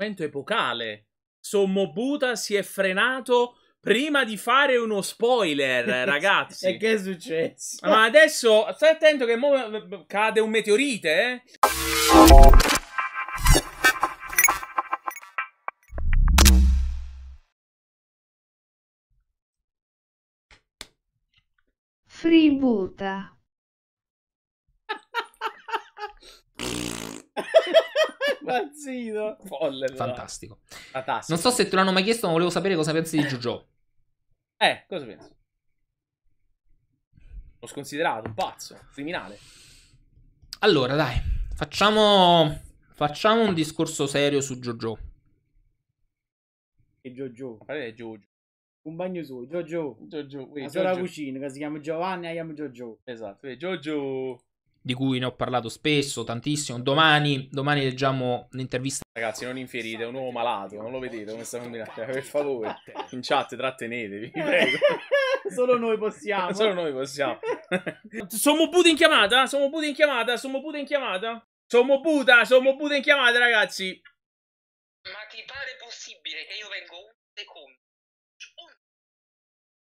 momento epocale. Sommo Buddha si è frenato prima di fare uno spoiler, ragazzi. e che è successo? Ma adesso stai attento che mo- eh, eh, cade un meteorite, eh? Free Buddha. Pazzito. Folle. Fantastico. Fantastico. Non so se te l'hanno mai chiesto, ma volevo sapere cosa pensi di Giugio. Eh, cosa pensi? L'ho sconsiderato, un pazzo, criminale. Allora, dai, facciamo, facciamo un discorso serio su Jojo. E Jojo, qual è Jojo? Un bagno suo, Jojo. Jojo, oui, La Jojo. cucina che si chiama Giovanni, la chiamo Jojo. Esatto, oui, Jojo di cui ne ho parlato spesso, tantissimo. Domani, domani leggiamo l'intervista. Ragazzi, non inferite, è un uomo malato, non lo vedete come sta combinando. Per favore, in chat trattenetevi, prego. Solo noi possiamo. Solo noi possiamo. Sono Buda in chiamata? Sono Buda in chiamata? Sono Buda in chiamata? Sono Buda, sono Buda in chiamata, ragazzi. Ma ti pare possibile che io vengo un secondo?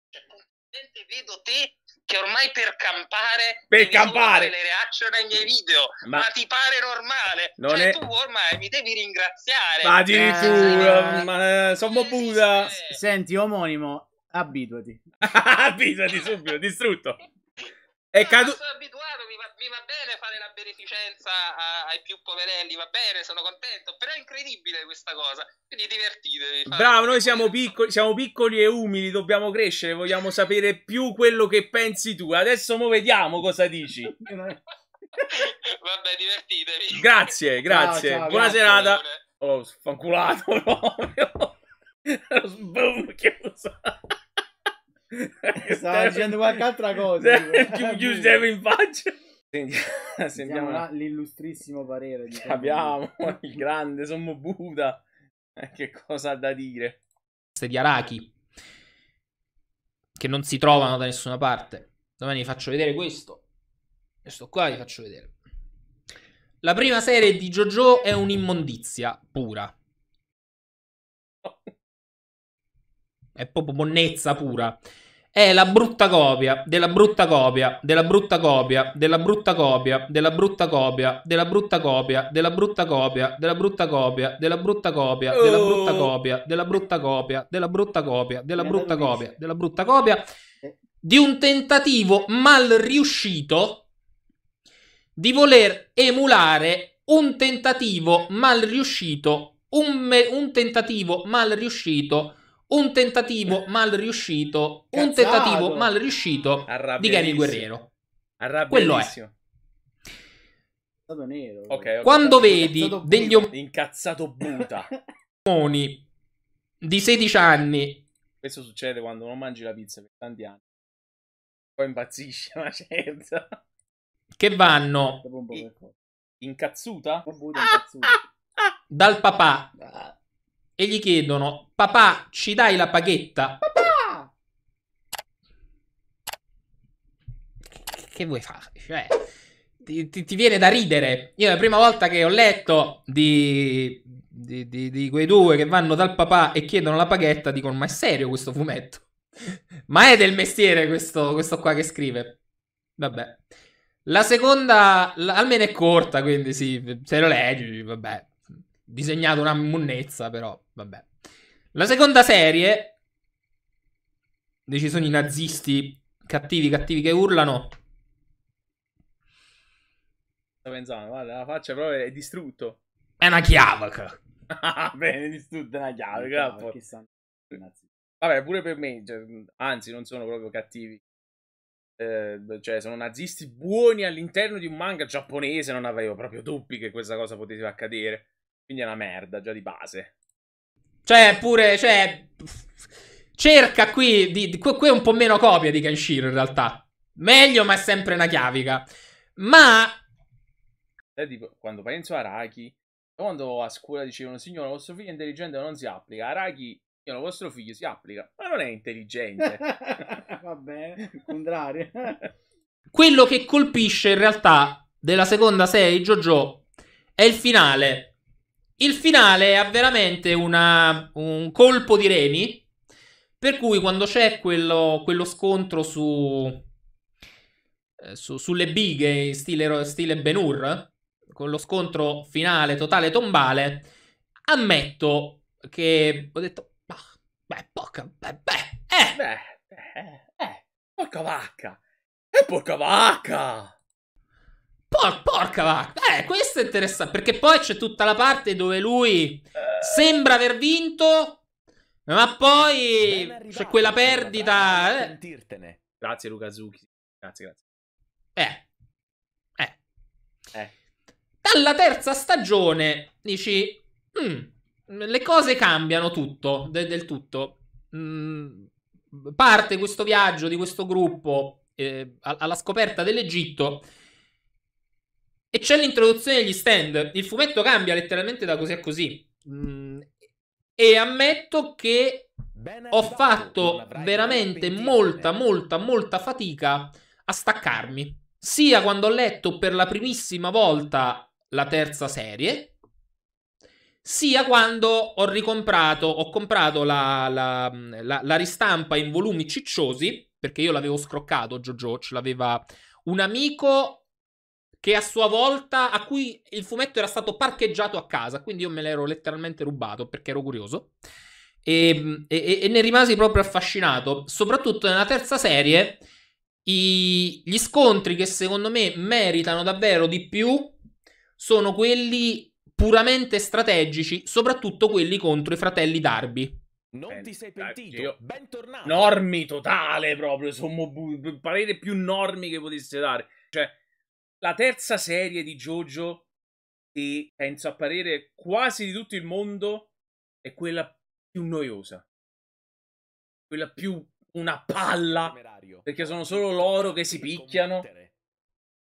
Cioè, un... Cioè, vedo te che ormai per campare per campare le reaction ai miei video ma, ma ti pare normale non cioè, è... tu ormai mi devi ringraziare ma addirittura eh, ma, eh, sono Buddha eh. senti omonimo abituati abituati subito distrutto è eh, caduto. Sono abituato, mi va, mi va, bene fare la beneficenza a, ai più poverelli, va bene, sono contento, però è incredibile questa cosa. Quindi divertitevi. Bravo, noi siamo piccoli, siamo piccoli, e umili, dobbiamo crescere, vogliamo sapere più quello che pensi tu. Adesso mo vediamo cosa dici. Vabbè, divertitevi. Grazie, grazie. Ciao, ciao, Buona grazie. serata. Ho oh, sfanculato proprio. Boom, chiuso. Eh, stava esatto. dicendo qualche altra cosa. Eh, Giuseppe ah, in faccia. Sentiamo, sentiamo l'illustrissimo parere. Diciamo. Abbiamo il grande sommo Buddha. Eh, che cosa ha da dire? Di Araki che non si trovano da nessuna parte. Domani vi faccio vedere questo. Questo qua vi faccio vedere. La prima serie di JoJo è un'immondizia pura. è proprio bonnezza pura. È la brutta copia della brutta copia della brutta copia della brutta copia della brutta copia della brutta copia della brutta copia della brutta copia della brutta copia della brutta copia della brutta copia della brutta copia della brutta copia della brutta copia di un tentativo mal riuscito di voler emulare un tentativo mal riuscito un, me- un tentativo mal riuscito un tentativo mal riuscito, Cazzato. un tentativo mal riuscito di Gary Guerriero. Quello è. Nero. Okay, okay. Quando vedi degli om- incazzato buta di 16 anni. Questo succede quando non mangi la pizza per tanti anni. Poi impazzisci una certa. Che vanno incazzuta? Dal papà ah e gli chiedono papà ci dai la paghetta? Papà! Che vuoi fare? Cioè, ti, ti, ti, viene da ridere. Io la prima volta che ho letto di, di, di, di quei due che vanno dal papà e chiedono la paghetta dico ma è serio questo fumetto? ma è del mestiere questo, questo qua che scrive. Vabbè. La seconda, almeno è corta, quindi sì, se lo leggi, vabbè, disegnato una monnezza, però vabbè. La seconda serie, dove ci sono i nazisti cattivi, cattivi che urlano. Sto pensando, guarda, la faccia proprio è distrutto. È una chiave. Ah, bene, distrutto è una chiave. Vabbè, pure per me, cioè, anzi, non sono proprio cattivi. Eh, cioè, sono nazisti buoni all'interno di un manga giapponese. Non avevo proprio dubbi che questa cosa potesse accadere. Quindi è una merda, già di base. Cioè, pure, cioè... Cerca qui, di, qui è un po' meno copia di Kenshiro in realtà. Meglio, ma è sempre una chiavica. Ma... Eh, tipo, quando penso a Araki, quando a scuola dicevano signora, vostro figlio è intelligente non si applica, Araki il vostro figlio si applica, ma non è intelligente. Va contrario. Quello che colpisce in realtà della seconda serie di JoJo è il finale. Il finale ha veramente una, un colpo di remi. Per cui quando c'è quello, quello scontro su, su, sulle bighe in stile, stile Ben Hur, con lo scontro finale totale tombale, ammetto che ho detto, bah, beh, porca, beh, beh, eh, beh, eh, eh, porca vacca, eh, porca vacca. Por- porca vacca. Eh, questo è interessante. Perché poi c'è tutta la parte dove lui sembra aver vinto, ma poi c'è quella perdita. Eh. Grazie, Luca Zucchi. Grazie, grazie. Eh. Eh. eh. Dalla terza stagione dici. Mm, le cose cambiano tutto. De- del tutto. Mm, parte questo viaggio di questo gruppo eh, alla scoperta dell'Egitto e c'è l'introduzione degli stand. Il fumetto cambia letteralmente da così a così. Mm. E ammetto che ho fatto veramente molta, molta, molta fatica a staccarmi. Sia quando ho letto per la primissima volta la terza serie, sia quando ho ricomprato, ho comprato la, la, la, la ristampa in volumi cicciosi, perché io l'avevo scroccato, Jojo, ce l'aveva un amico che a sua volta, a cui il fumetto era stato parcheggiato a casa, quindi io me l'ero letteralmente rubato perché ero curioso. Ehm, e, e, e ne rimasi proprio affascinato, soprattutto nella terza serie. I, gli scontri che secondo me meritano davvero di più sono quelli puramente strategici, soprattutto quelli contro i fratelli Darby. Non ti sei pentito, io... bentornato. Normi totale proprio, sono parere più normi che potesse dare. Cioè, la terza serie di JoJo che penso a parere quasi di tutto il mondo è quella più noiosa. Quella più una palla perché sono solo loro che si picchiano.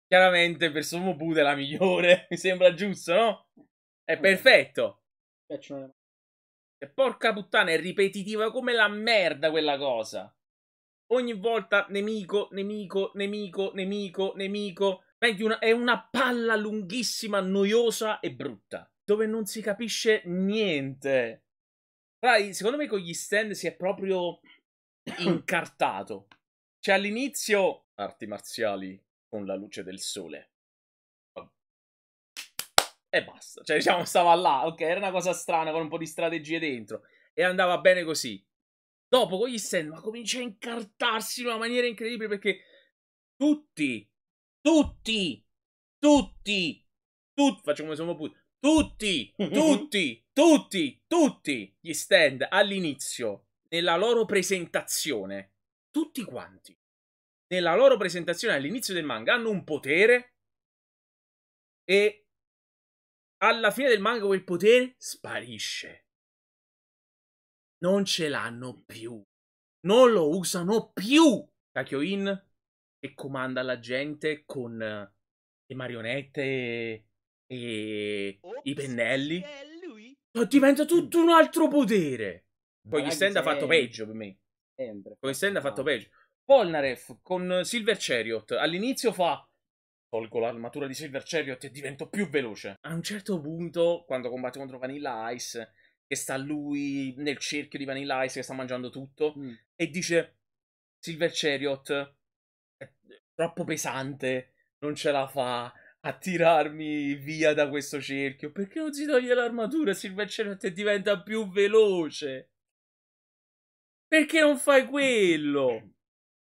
Chiaramente per Somo Buda è la migliore, mi sembra giusto, no? È perfetto. E porca puttana, è ripetitiva come la merda quella cosa. Ogni volta nemico, nemico, nemico, nemico, nemico. Una, è una palla lunghissima, noiosa e brutta, dove non si capisce niente. Rai, secondo me con gli stand si è proprio incartato. Cioè all'inizio arti marziali con la luce del sole. E basta. Cioè diciamo stava là, ok, era una cosa strana con un po' di strategie dentro. E andava bene così. Dopo con gli stand ma comincia a incartarsi in una maniera incredibile perché tutti tutti! Tutti! Tutti! facciamo come sono put- Tutti! Tutti! tutti! Tutti! Gli stand all'inizio, nella loro presentazione, tutti quanti, nella loro presentazione all'inizio del manga, hanno un potere e alla fine del manga quel potere sparisce. Non ce l'hanno più. Non lo usano più. Kakyoin e comanda la gente con eh, le marionette e, e oh, i pennelli. Diventa tutto un altro potere. Poi gli stand ha fatto peggio per me. Sempre. Poi stand ha fatto peggio. Polnareff con Silver Chariot all'inizio fa tolgo l'armatura di Silver Chariot e divento più veloce. A un certo punto, quando combatte contro Vanilla Ice, che sta lui nel cerchio di Vanilla Ice che sta mangiando tutto, mm. e dice Silver Chariot troppo pesante, non ce la fa a tirarmi via da questo cerchio. Perché non si toglie l'armatura, Silver Chariot, e diventa più veloce? Perché non fai quello?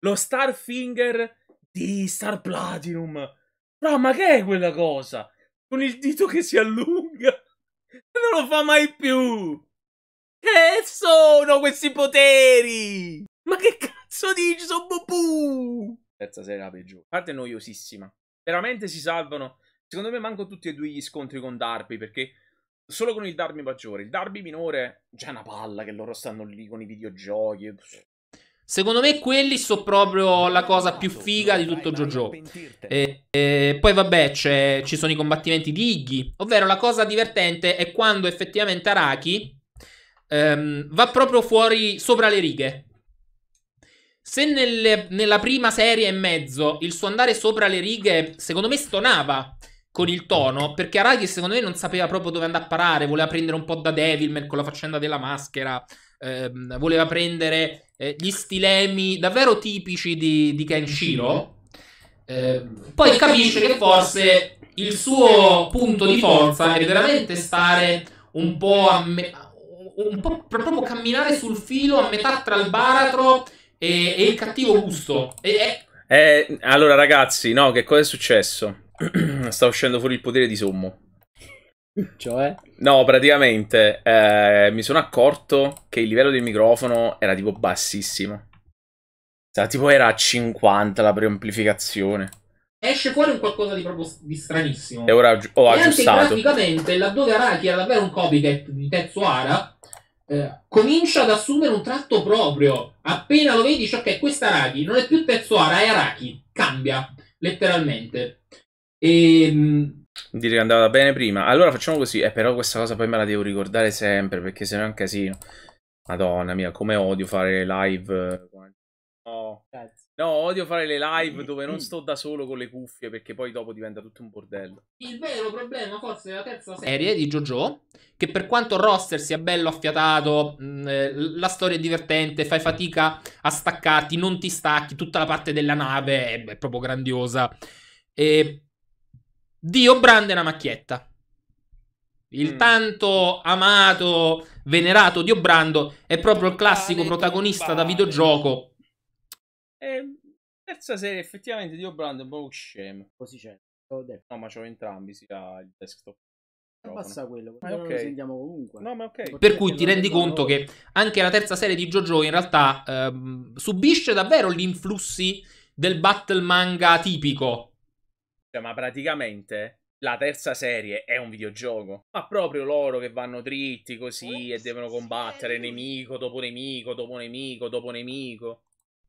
Lo Starfinger di Star Platinum. Bro, ma che è quella cosa? Con il dito che si allunga. Non lo fa mai più. Che sono questi poteri? Ma che cazzo dici? Sono Bobu! terza serie è la peggiore. Parte noiosissima. Veramente si salvano. Secondo me manco tutti e due gli scontri con Darby, perché solo con il Darby maggiore. Il Darby minore, già una palla che loro stanno lì con i videogiochi. Secondo me quelli sono proprio la cosa più figa di tutto JoJo. E, e eh, eh, poi vabbè, ci sono i combattimenti di Iggy. Ovvero la cosa divertente è quando effettivamente Araki ehm, va proprio fuori, sopra le righe. Se nelle, nella prima serie e mezzo il suo andare sopra le righe, secondo me, stonava con il tono, perché Araki secondo me non sapeva proprio dove andare a parare, voleva prendere un po' da Devilman con la faccenda della maschera, ehm, voleva prendere eh, gli stilemi davvero tipici di, di Kenshiro, eh, poi capisce che forse il suo punto di forza è veramente stare un po' a me- un po' proprio camminare sul filo a metà tra il baratro e, e il cattivo gusto. E, eh, allora, ragazzi, no, che cosa è successo? Sta uscendo fuori il potere di sommo. Cioè? No, praticamente eh, mi sono accorto che il livello del microfono era tipo bassissimo. Sì, tipo era a 50 la preamplificazione. Esce fuori un qualcosa di proprio di stranissimo. E ora ho oh, aggiustato. E praticamente laddove Araki era davvero un copycat di Tetsuara, eh, comincia ad assumere un tratto proprio. Appena lo vedi, dici ok, questa Araki non è più terzo Ara, è Araki. Cambia, letteralmente. E... Ehm, dire che andava bene prima. Allora facciamo così, eh, però questa cosa poi me la devo ricordare sempre, perché se no è un casino. Madonna mia, come odio fare live. Eh, no, Cazzo. No, odio fare le live mm. dove non mm. sto da solo con le cuffie perché poi dopo diventa tutto un bordello. Il vero problema forse è la terza serie di JoJo, che per quanto roster sia bello affiatato, mm, eh, la storia è divertente, fai fatica a staccarti, non ti stacchi, tutta la parte della nave è, proprio grandiosa. E... Dio Brand è una macchietta. Il tanto amato, venerato Dio Brando è proprio il classico protagonista da videogioco e terza serie effettivamente Dio Obrand è un po' scema. Così c'è. No, ma c'ho entrambi, sia il desktop Passa quello, ma ah, okay. lo sentiamo comunque. No, ma okay. Per cui ti rendi conto che anche la terza serie di JoJo in realtà ehm, subisce davvero gli influssi del battle manga tipico. Cioè, ma praticamente la terza serie è un videogioco. Ma proprio loro che vanno dritti così e devono combattere nemico dopo nemico, dopo nemico, dopo nemico.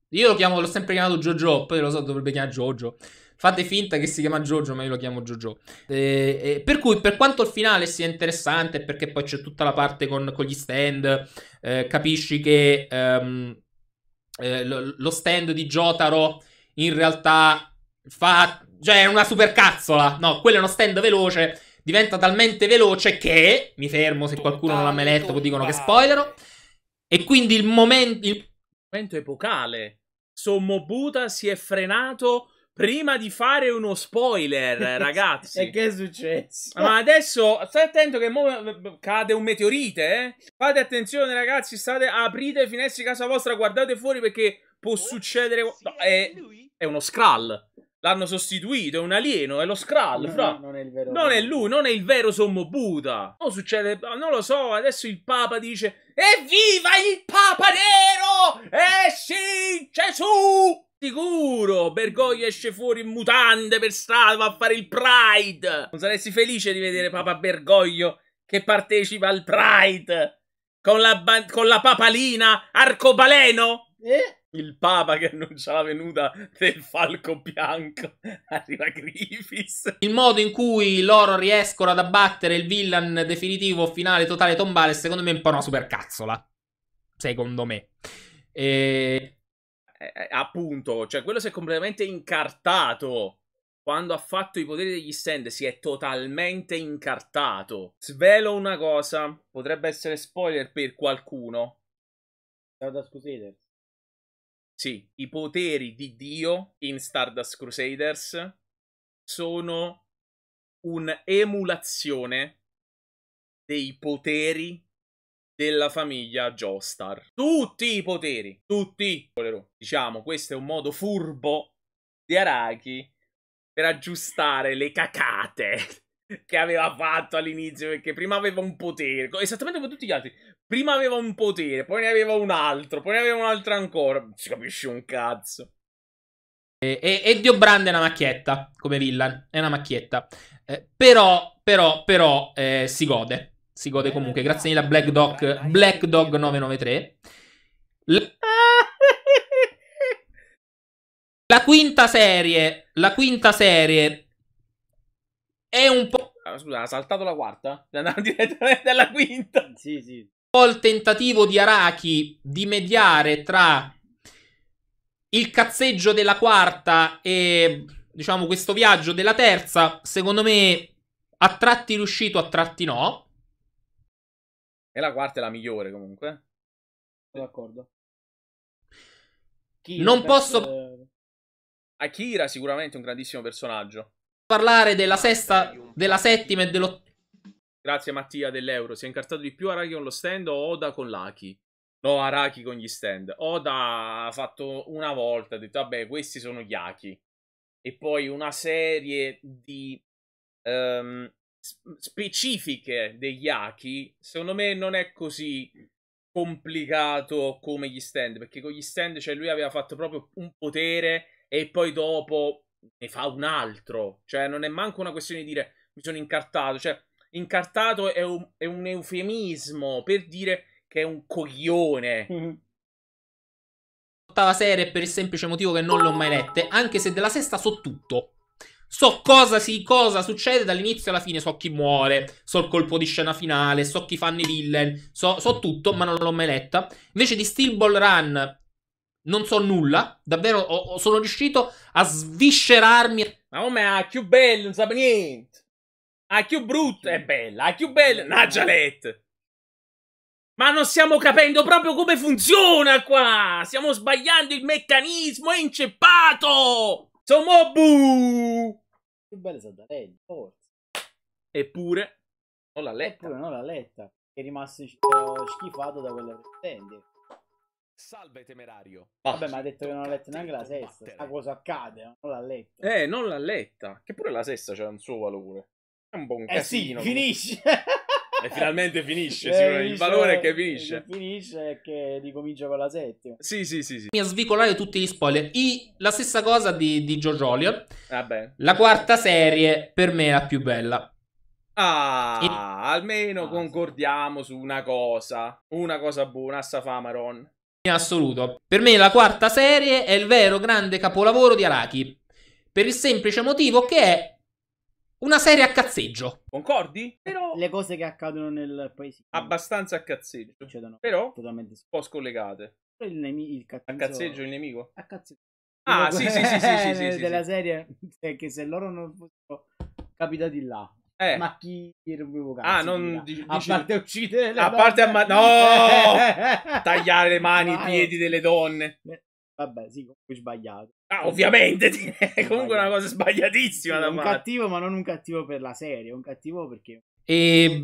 Io lo chiamo, l'ho sempre chiamato Jojo, poi lo so, dovrebbe chiamare Jojo. Fate finta che si chiama Jojo, ma io lo chiamo Jojo. E, e, per cui, per quanto il finale sia interessante, perché poi c'è tutta la parte con, con gli stand, eh, capisci che ehm, eh, lo, lo, stand di Jotaro in realtà fa... Cioè, è una supercazzola. No, quello è uno stand veloce, diventa talmente veloce che... Mi fermo se qualcuno non l'ha mai letto, poi dicono che spoilero. E quindi il momento... Il momento epocale. Sommobuta si è frenato prima di fare uno spoiler, ragazzi. e che è successo? Ma adesso stai attento che mo... cade un meteorite, eh? Fate attenzione, ragazzi, state aprite le finestre di casa vostra, guardate fuori perché può oh, succedere no, è... è uno scroll. L'hanno sostituito, è un alieno, è lo Skrull, no, fra. No, non è il vero. Non è lui, non è il vero Sommo Buddha. Non succede, non lo so, adesso il Papa dice Evviva il Papa Nero! Eh sì, Gesù! Sicuro, Bergoglio esce fuori in mutande per strada, va a fare il Pride. Non saresti felice di vedere Papa Bergoglio che partecipa al Pride con la, con la papalina arcobaleno? Eh? il Papa che annuncia la venuta del falco bianco, arriva Griffiths. Il modo in cui loro riescono ad abbattere il villain definitivo, finale, totale, tombale, secondo me è un po' una supercazzola. Secondo me. E... Eh, eh appunto, cioè quello si è completamente incartato. Quando ha fatto i poteri degli stand si è totalmente incartato. Svelo una cosa, potrebbe essere spoiler per qualcuno. scusate. Sì, i poteri di Dio in Stardust Crusaders sono un'emulazione dei poteri della famiglia Joestar. Tutti i poteri, tutti. Diciamo, questo è un modo furbo di Araki per aggiustare le cacate che aveva fatto all'inizio, perché prima aveva un potere, esattamente come tutti gli altri. Prima aveva un potere, poi ne aveva un altro, poi ne aveva un altro ancora. Non si capisce un cazzo. E, e, e Dio Brand è una macchietta, come villain, è una macchietta. Eh, però, però, però, eh, si gode. Si gode comunque. Grazie mille a Black Dog, Black Dog 993. L- la quinta serie, la quinta serie è un po'... Ah, scusa, ha saltato la quarta? È andato direttamente alla quinta? Sì, sì po' il tentativo di Araki di mediare tra il cazzeggio della quarta e diciamo questo viaggio della terza, secondo me a tratti riuscito, a tratti no. E la quarta è la migliore comunque. Sono d'accordo. Kira, non posso... Eh, Akira sicuramente un grandissimo personaggio. Parlare della sesta, della settima e dell'ottava Grazie Mattia dell'euro. Si è incartato di più Araki con lo stand o Oda con l'Aki? No, Araki con gli stand. Oda ha fatto una volta, ha detto vabbè questi sono gli Aki. E poi una serie di um, specifiche degli Aki, secondo me non è così complicato come gli stand, perché con gli stand cioè lui aveva fatto proprio un potere e poi dopo ne fa un altro, cioè non è manco una questione di dire mi sono incartato, cioè incartato è un, è un eufemismo per dire che è un coglione. ottava mm-hmm. serie per il semplice motivo che non l'ho mai letta, anche se della sesta so tutto. So cosa, si, cosa succede dall'inizio alla fine, so chi muore, so il colpo di scena finale, so chi fanno i villain, so, so tutto, ma non l'ho mai letta. Invece di Steel Ball Run non so nulla, davvero ho, sono riuscito a sviscerarmi. Ma come, ah, più bello, non sa niente. Ah, più brutto è bella, più bella, Najalet. Ma non stiamo capendo proprio come funziona qua! Stiamo sbagliando il meccanismo, è inceppato! Somobu! Più belle sono forza. Eppure, non l'ha letta. Eppure non l'ha letta. È rimasto eh, schifato da quella pretende. Salve temerario. Vabbè, ma ha detto che non ha letto neanche la sesta. Sta cosa accade, non l'ha letta. Eh, non l'ha letta. Che pure la sesta c'ha un suo valore un po' un eh casino. Sì, finisce. E finalmente finisce, eh, il valore è che eh, finisce. Che finisce e che ricomincia con la settima. Sì, sì, sì. sì. Mi a svicolare tutti gli spoiler. I, la stessa cosa di, di Jojolio. Vabbè. La quarta serie per me è la più bella. Ah, e... almeno ah, concordiamo su una cosa. Una cosa buona, sta Safamaron. In assoluto. Per me la quarta serie è il vero grande capolavoro di Araki. Per il semplice motivo che è una serie a cazzeggio. Concordi? Però... Le cose che accadono nel paese. Abbastanza a cazzeggio. Succedono però totalmente un po' scollegate. Il, nemi- il cazzeggio... A cazzeggio il nemico? A cazzeggio. Ah, sì, sì, sì, sì, sì, sì, Della serie, è cioè, che se loro non fossero capitati là, eh. Ma chi Ah, non dici, a parte uccidere le a donne. parte amma- no! tagliare le mani, e i piedi delle donne. Vabbè, sì, comunque sbagliato. Ah, ovviamente, è comunque una cosa sbagliatissima. Sì, da un Un cattivo, ma non un cattivo per la serie, un cattivo perché... E...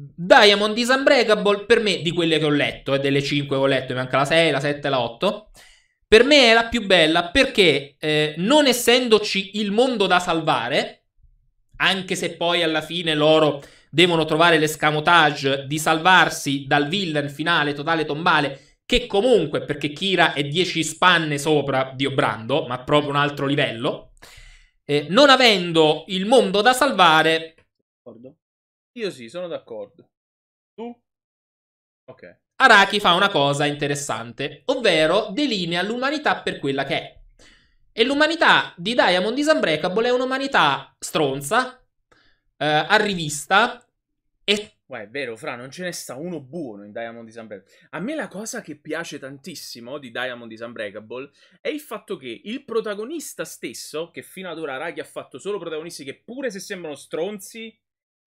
Diamond is Unbreakable, per me, di quelle che ho letto, e eh, delle 5 che ho letto, mi manca la 6, la 7 la 8, per me è la più bella perché eh, non essendoci il mondo da salvare, anche se poi alla fine loro devono trovare l'escamotage di salvarsi dal villain finale totale tombale che comunque, perché Kira è 10 spanne sopra Dio Brando, ma proprio un altro livello, eh, non avendo il mondo da salvare... Io sì, sono d'accordo. Tu? Ok. Araki fa una cosa interessante, ovvero delinea l'umanità per quella che è. E l'umanità di Diamond is Unbreakable è un'umanità stronza, eh, arrivista e Uè, è vero, Fra, non ce ne sta uno buono in Diamond is Unbreakable. A me la cosa che piace tantissimo di Diamond is Unbreakable è il fatto che il protagonista stesso, che fino ad ora Raghi ha fatto solo protagonisti che pure se sembrano stronzi,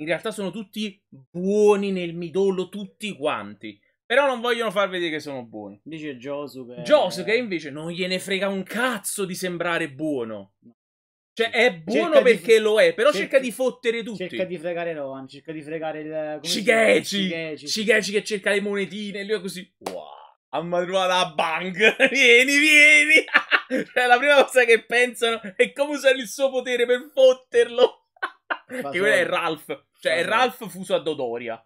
in realtà sono tutti buoni nel midollo, tutti quanti. Però non vogliono far vedere che sono buoni. Dice Josuke... Josuke invece non gliene frega un cazzo di sembrare buono. No. Cioè, è buono cerca perché di... lo è, però cerca... cerca, di fottere tutti. Cerca di fregare Rohan, cerca di fregare il. Shigeci! Shigeci che cerca le monetine, e lui è così. Wow, a la bang! vieni, vieni! cioè, la prima cosa che pensano è come usare il suo potere per fotterlo. che quello è Ralph. Cioè, è Ralph fuso a Dodoria.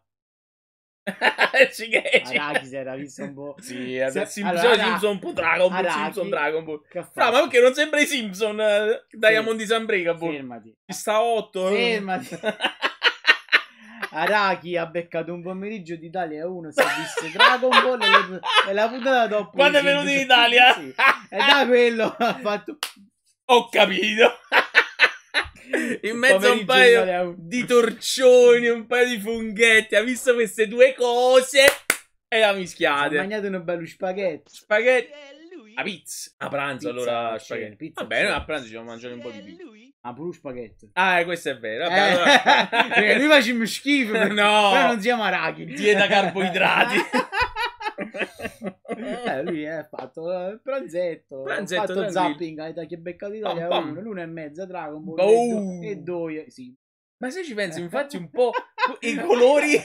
Arachis era Simpson Boh. Sì, Se... Sim- allora, Simpson, Ara- Simpson Boh, Dragon Ball, Araki, Simpson Dragon Ball. Fra, ma perché non sembra i Simpson eh, Diamond di Unbreakable? Fermati. Ci sta 8. Eh. Fermati. Araki ha beccato un pomeriggio d'Italia 1 si è visto Dragon Ball e, le, e la puntata dopo quando è venuto in Italia sì. e da quello ha fatto ho capito in mezzo a un paio di torcioni, un paio di funghetti. Ha visto queste due cose e la mischiate. Ha mangiato uno bello spaghetti. Spaghetti. A pizza. A pranzo pizza, allora spaghetti. Pizza, Vabbè, pizza. a pranzo ci siamo mangiati un po' di pizza. A ah, pure spaghetti. Ah, eh, questo è vero. Eh. Vabbè, eh, allora. Perché lui facciamo schifo. No. Poi non siamo arachi. Dieta carboidrati. eh, lui ha fatto il eh, pranzetto, pranzetto ha fatto zapping, ha detto che beccato l'Italia pam, pam. uno, l'uno e mezza Dragon Ball e due, sì. Ma se ci pensi, infatti un po' i colori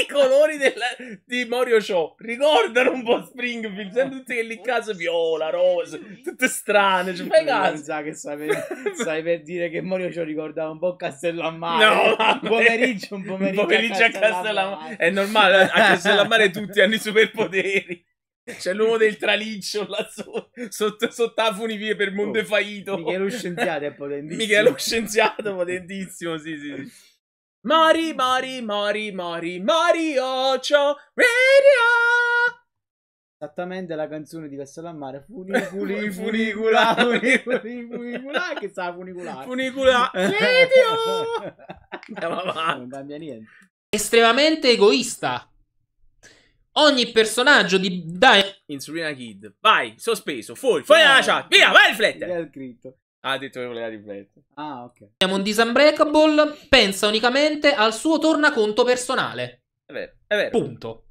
i colori della, di Mario Show ricordano un po' Springfield. Sempre tutti quelli in casa, viola, rosa, tutte strane. Cioè, fai caso. che stai per, stai per dire che Mario Show ricordava un po' Castellammare. No, ma... un pomeriggio, un pomeriggio, un pomeriggio a Castellammare. È normale, a Castellammare tutti hanno i superpoteri. C'è l'uomo del traliccio là so, sotto, sotto la funivie per oh, Montefaito. Oh, lo Scienziato è potentissimo. Michelo Scienziato potentissimo, sì, sì. sì. Mori, mori, mori, mori, Mario, ciao, radio! Esattamente la canzone di Vessel al mare, funiculi, funicula, funiculi, funicula, ah, che sa funicolare. Funicula, radio! Andiamo avanti. Non cambia niente. Estremamente egoista. Ogni personaggio di... Dai... Insulina Kid, vai, sospeso, fuori, fuori dalla chat, via, vai a riflettere! Via scritto. Ah, ha detto che voleva riflettere. Ah, ok. Siamo un Disunbreakable, pensa unicamente al suo tornaconto personale. È vero, è vero. Punto.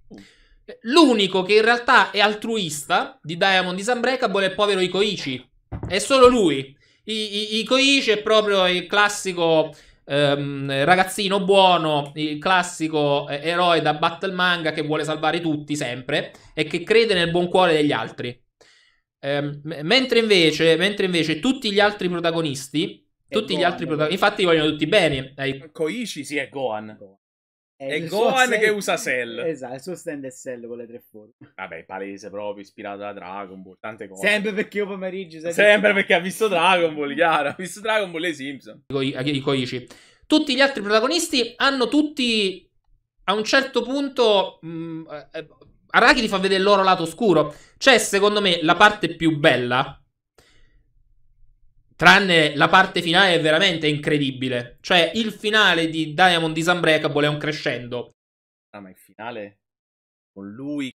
L'unico che in realtà è altruista di Diamond is Unbreakable è il povero Ikoichi. È solo lui. I- I- Ikoichi è proprio il classico ehm, ragazzino buono, il classico eh, eroe da battle manga che vuole salvare tutti sempre e che crede nel buon cuore degli altri. Ehm, mentre, invece, mentre invece tutti gli altri protagonisti, tutti Gohan, gli altri protagonisti, infatti vogliono tutti bene. Ai... Koichi sì è Gohan. È, è Gohan che sell. usa Cell. Esatto, il suo stand è Cell con le tre forme. Vabbè, palese proprio, ispirato da Dragon Ball, tante cose. Sempre perché io pomeriggio... Sempre, sempre perché ha visto Dragon Ball, chiaro. Ha visto Dragon Ball e Simpson. I Koichi. Tutti gli altri protagonisti hanno tutti, a un certo punto... Mh, mm, eh, eh, Araki ti fa vedere il loro lato oscuro. C'è, secondo me, la parte più bella. Tranne la parte finale è veramente incredibile. Cioè, il finale di Diamond Disunbreakable è un crescendo. Ah, ma il finale con lui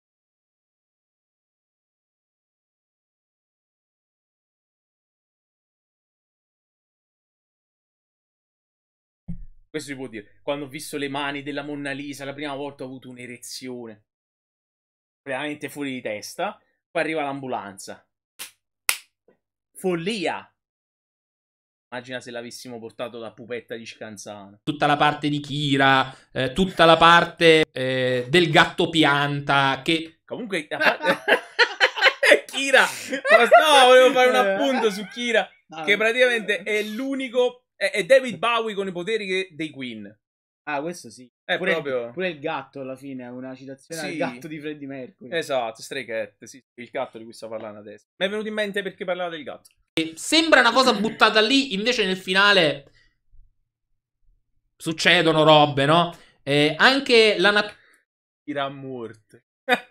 Questo si può dire. Quando ho visto le mani della Monna Lisa, la prima volta ho avuto un'erezione veramente fuori di testa. Poi arriva l'ambulanza. Follia! Immagina se l'avessimo portato da pupetta di Scanzano. Tutta la parte di Kira, eh, tutta la parte eh, del gatto pianta che... Comunque... Parte... Kira! No, volevo fare un appunto su Kira, che praticamente è l'unico... È David Bowie con i poteri dei Queen. Ah, questo sì. È eh, pure, proprio... il, pure il gatto alla fine è una citazione sì. al gatto di Freddy Mercury. Esatto, Stray Cat, sì, il gatto di cui sto parlando adesso. Mi è venuto in mente perché parlava del gatto. sembra una cosa buttata lì, invece nel finale succedono robe, no? Eh, anche la natura... Iramurt.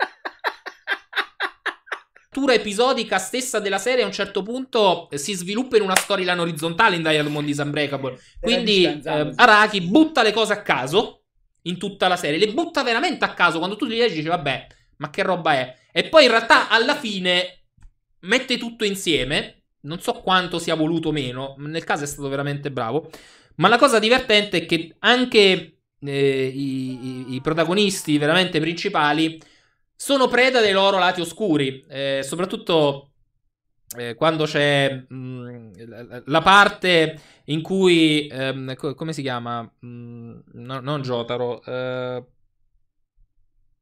struttura episodica stessa della serie a un certo punto eh, si sviluppa in una storyline orizzontale in Dial Mondi Unbreakable. Quindi eh, Araki butta le cose a caso in tutta la serie, le butta veramente a caso. Quando tu li leggi dici vabbè, ma che roba è? E poi in realtà alla fine mette tutto insieme. Non so quanto sia voluto meno, nel caso è stato veramente bravo. Ma la cosa divertente è che anche eh, i, i, i protagonisti veramente principali sono preda dei loro lati oscuri, eh, soprattutto eh, quando c'è mh, mm, la parte in cui, ehm, co- come si chiama? Mh, mm, no, non Jotaro. Eh,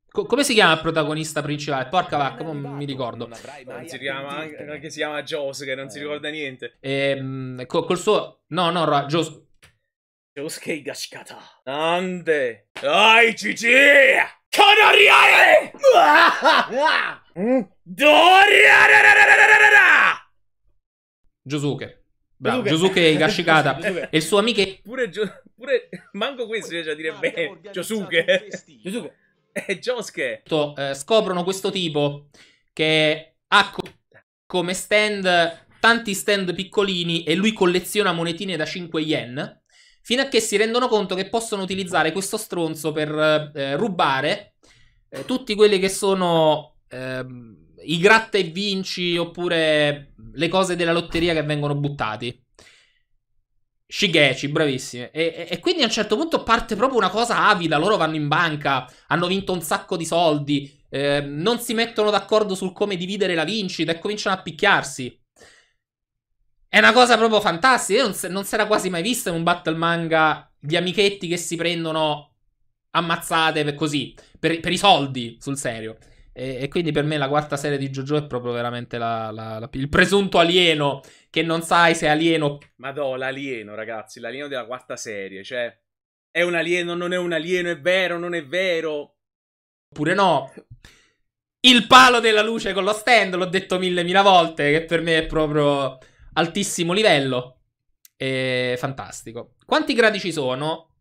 come si chiama il protagonista principale? Porca vacca, non mi ricordo. Non si chiama, anche si chiama Josuke, non si eh. ricorda niente. Ehm, co- col suo... No, no, ra- Josuke. Josuke Gashikata. Nande. Ai, Cici! Canariare! Giosuke. Bravo, Giosuke Igashikata e il suo amico pure, pure manco questo c'è da dire bene. Giosuke. Giosuke. E eh, Josuke. Eh, scoprono questo tipo che ha co come stand tanti stand piccolini e lui colleziona monetine da 5 yen fino a che si rendono conto che possono utilizzare questo stronzo per eh, rubare eh, tutti quelli che sono eh, i gratta e vinci oppure le cose della lotteria che vengono buttati. Shigeci, bravissime. E, e, e, quindi a un certo punto parte proprio una cosa avida. Loro vanno in banca, hanno vinto un sacco di soldi, eh, non si mettono d'accordo sul come dividere la vincita e cominciano a picchiarsi. È una cosa proprio fantastica. Non, non si era quasi mai vista in un battle manga di amichetti che si prendono ammazzate per così, per, per i soldi, sul serio. E, e, quindi per me la quarta serie di JoJo è proprio veramente la, la, la, il presunto alieno che non sai se è alieno. Ma no, l'alieno, ragazzi, l'alieno della quarta serie, cioè è un alieno, non è un alieno, è vero, non è vero. Oppure no. Il palo della luce con lo stand, l'ho detto mille mille volte, che per me è proprio altissimo livello. E fantastico. Quanti gradi ci sono?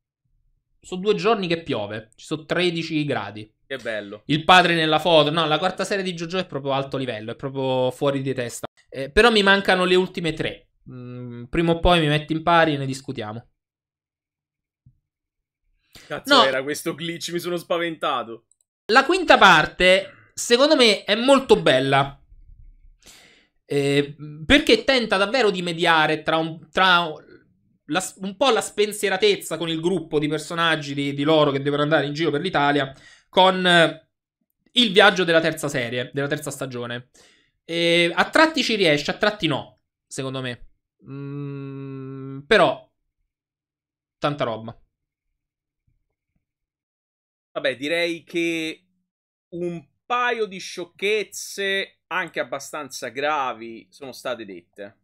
Sono due giorni che piove, ci sono 13 gradi. Che bello. Il padre nella foto, no, la quarta serie di JoJo è proprio alto livello, è proprio fuori di testa. Eh, però mi mancano le ultime tre. Mm, prima o poi mi metti in pari e ne discutiamo. Cazzo, no. era questo glitch, mi sono spaventato. La quinta parte, secondo me, è molto bella eh, perché tenta davvero di mediare tra, un, tra la, un, po' la spensieratezza con il gruppo di personaggi di, di loro che devono andare in giro per l'Italia con eh, il viaggio della terza serie, della terza stagione. E a tratti ci riesce, a tratti no, secondo me. Mm, però, tanta roba. Vabbè, direi che un paio di sciocchezze anche abbastanza gravi sono state dette.